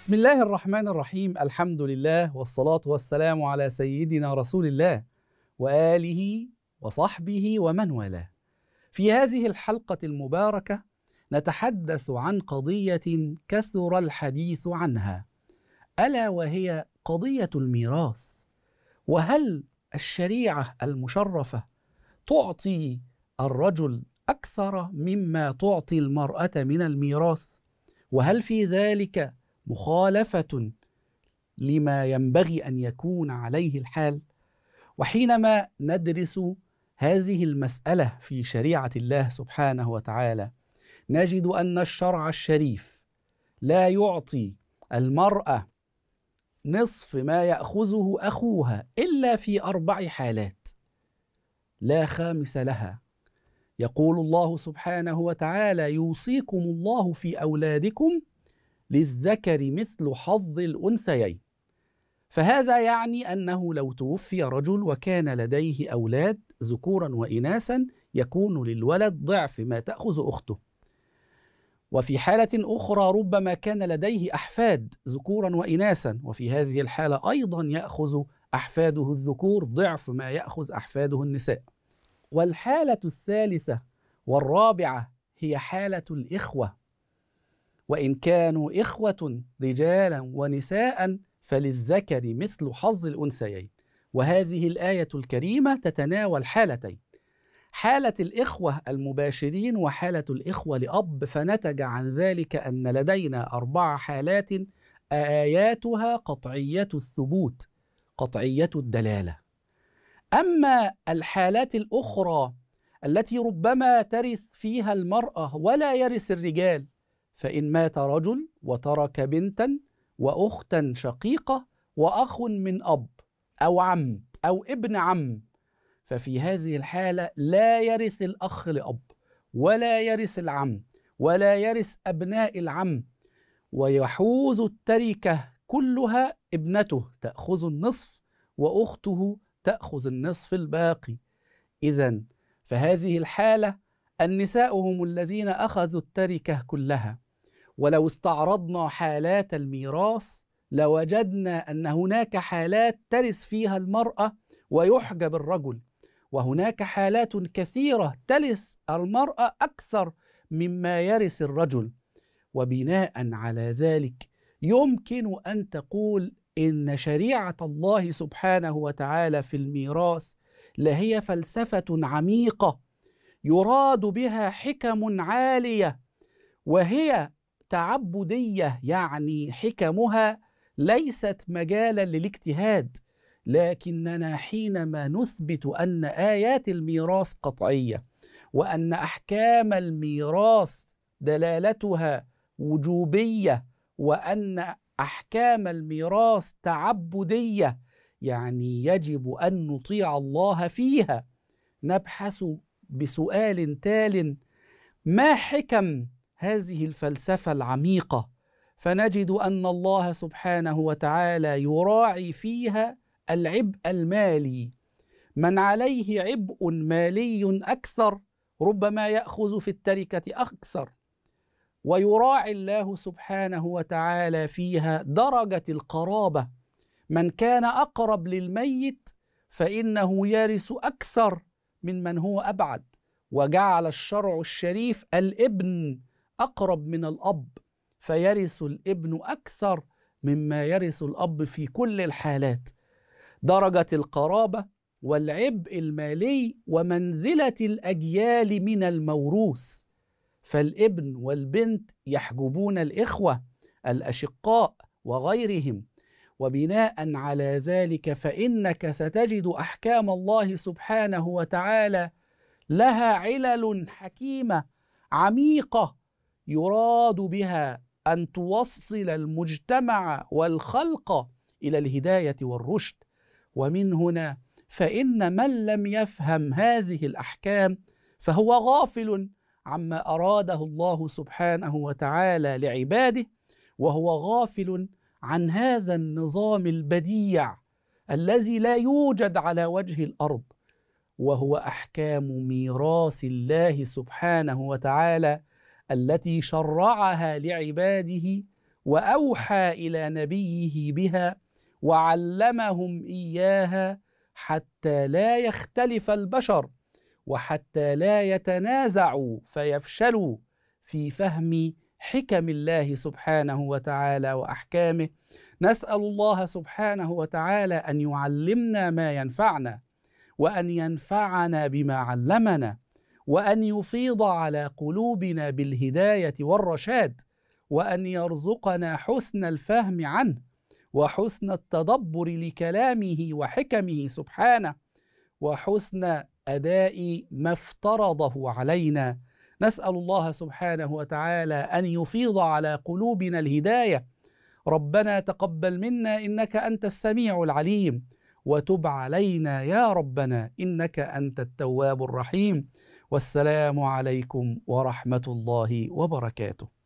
بسم الله الرحمن الرحيم الحمد لله والصلاة والسلام على سيدنا رسول الله وآله وصحبه ومن والاه. في هذه الحلقة المباركة نتحدث عن قضية كثر الحديث عنها ألا وهي قضية الميراث. وهل الشريعة المشرفة تعطي الرجل أكثر مما تعطي المرأة من الميراث؟ وهل في ذلك مخالفه لما ينبغي ان يكون عليه الحال وحينما ندرس هذه المساله في شريعه الله سبحانه وتعالى نجد ان الشرع الشريف لا يعطي المراه نصف ما ياخذه اخوها الا في اربع حالات لا خامس لها يقول الله سبحانه وتعالى يوصيكم الله في اولادكم للذكر مثل حظ الأنثيين فهذا يعني أنه لو توفي رجل وكان لديه أولاد ذكورا وإناثا يكون للولد ضعف ما تأخذ أخته وفي حالة أخرى ربما كان لديه أحفاد ذكورا وإناثا وفي هذه الحالة أيضا يأخذ أحفاده الذكور ضعف ما يأخذ أحفاده النساء والحالة الثالثة والرابعة هي حالة الإخوة وإن كانوا إخوة رجالا ونساء فللذكر مثل حظ الأنثيين وهذه الآية الكريمة تتناول حالتين حالة الإخوة المباشرين وحالة الإخوة لأب فنتج عن ذلك أن لدينا أربع حالات آياتها قطعية الثبوت قطعية الدلالة أما الحالات الأخرى التي ربما ترث فيها المرأة ولا يرث الرجال فإن مات رجل وترك بنتا وأختا شقيقة وأخ من أب أو عم أو ابن عم ففي هذه الحالة لا يرث الأخ لأب ولا يرث العم ولا يرث أبناء العم ويحوز التركة كلها ابنته تأخذ النصف وأخته تأخذ النصف الباقي إذا فهذه الحالة النساء هم الذين اخذوا التركه كلها ولو استعرضنا حالات الميراث لوجدنا ان هناك حالات ترث فيها المراه ويحجب الرجل وهناك حالات كثيره ترث المراه اكثر مما يرث الرجل وبناء على ذلك يمكن ان تقول ان شريعه الله سبحانه وتعالى في الميراث لهي فلسفه عميقه يراد بها حكم عاليه وهي تعبديه يعني حكمها ليست مجالا للاجتهاد لكننا حينما نثبت ان ايات الميراث قطعيه وان احكام الميراث دلالتها وجوبيه وان احكام الميراث تعبديه يعني يجب ان نطيع الله فيها نبحث بسؤال تال ما حكم هذه الفلسفه العميقه فنجد ان الله سبحانه وتعالى يراعي فيها العبء المالي من عليه عبء مالي اكثر ربما ياخذ في التركه اكثر ويراعي الله سبحانه وتعالى فيها درجه القرابه من كان اقرب للميت فانه يرث اكثر من من هو أبعد وجعل الشرع الشريف الابن أقرب من الأب فيرث الابن أكثر مما يرث الأب في كل الحالات درجة القرابة والعبء المالي ومنزلة الأجيال من الموروث فالابن والبنت يحجبون الإخوة الأشقاء وغيرهم وبناء على ذلك فانك ستجد احكام الله سبحانه وتعالى لها علل حكيمه عميقه يراد بها ان توصل المجتمع والخلق الى الهدايه والرشد ومن هنا فان من لم يفهم هذه الاحكام فهو غافل عما اراده الله سبحانه وتعالى لعباده وهو غافل عن هذا النظام البديع الذي لا يوجد على وجه الارض وهو احكام ميراث الله سبحانه وتعالى التي شرعها لعباده واوحى الى نبيه بها وعلمهم اياها حتى لا يختلف البشر وحتى لا يتنازعوا فيفشلوا في فهم حكم الله سبحانه وتعالى واحكامه نسال الله سبحانه وتعالى ان يعلمنا ما ينفعنا وان ينفعنا بما علمنا وان يفيض على قلوبنا بالهدايه والرشاد وان يرزقنا حسن الفهم عنه وحسن التدبر لكلامه وحكمه سبحانه وحسن اداء ما افترضه علينا نسال الله سبحانه وتعالى ان يفيض على قلوبنا الهدايه ربنا تقبل منا انك انت السميع العليم وتب علينا يا ربنا انك انت التواب الرحيم والسلام عليكم ورحمه الله وبركاته